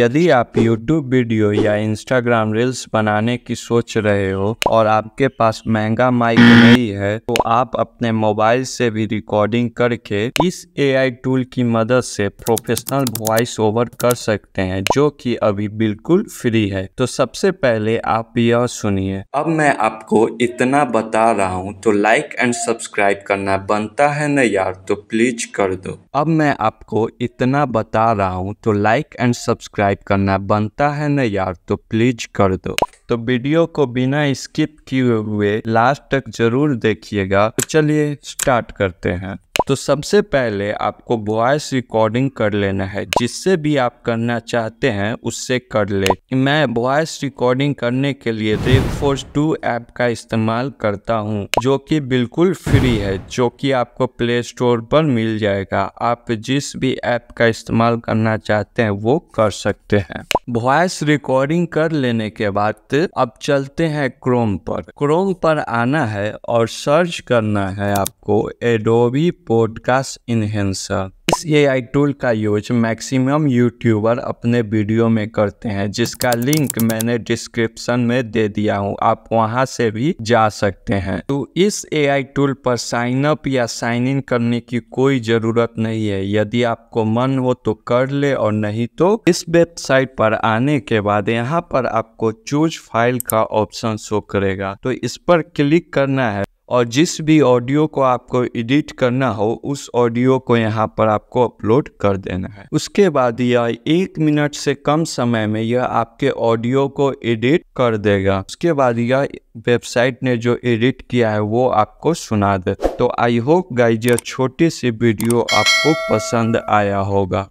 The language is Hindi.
यदि आप YouTube वीडियो या Instagram रील्स बनाने की सोच रहे हो और आपके पास महंगा माइक नहीं है तो आप अपने मोबाइल से भी रिकॉर्डिंग करके इस AI टूल की मदद से प्रोफेशनल वॉइस ओवर कर सकते हैं जो कि अभी बिल्कुल फ्री है तो सबसे पहले आप यह सुनिए अब मैं आपको इतना बता रहा हूँ तो लाइक एंड सब्सक्राइब करना बनता है न यार तो प्लीज कर दो अब मैं आपको इतना बता रहा हूँ तो लाइक एंड सब्सक्राइब सब्सक्राइब करना बनता है ना यार तो प्लीज कर दो तो वीडियो को बिना स्किप किए हुए लास्ट तक जरूर देखिएगा तो चलिए स्टार्ट करते हैं तो सबसे पहले आपको वॉइस रिकॉर्डिंग कर लेना है जिससे भी आप करना चाहते हैं उससे कर ले मैं वॉइस रिकॉर्डिंग करने के लिए रेप फोर्स टू ऐप का इस्तेमाल करता हूँ जो कि बिल्कुल फ्री है जो कि आपको प्ले स्टोर पर मिल जाएगा आप जिस भी ऐप का इस्तेमाल करना चाहते हैं वो कर सकते हैं वॉइस रिकॉर्डिंग कर लेने के बाद अब चलते हैं क्रोम पर क्रोम पर आना है और सर्च करना है आपको एडोबी पॉडकास्ट इन्हेंसर इस एआई टूल का यूज मैक्सिमम यूट्यूबर अपने वीडियो में करते हैं जिसका लिंक मैंने डिस्क्रिप्शन में दे दिया हूँ आप वहाँ से भी जा सकते हैं तो इस एआई टूल पर साइन अप या साइन इन करने की कोई ज़रूरत नहीं है यदि आपको मन हो तो कर ले और नहीं तो इस वेबसाइट पर आने के बाद यहाँ पर आपको चूज फाइल का ऑप्शन शो करेगा तो इस पर क्लिक करना है और जिस भी ऑडियो को आपको एडिट करना हो उस ऑडियो को यहाँ पर आपको अपलोड कर देना है उसके बाद यह एक मिनट से कम समय में यह आपके ऑडियो को एडिट कर देगा उसके बाद यह वेबसाइट ने जो एडिट किया है वो आपको सुना दे तो आई होप गाइज यह छोटी सी वीडियो आपको पसंद आया होगा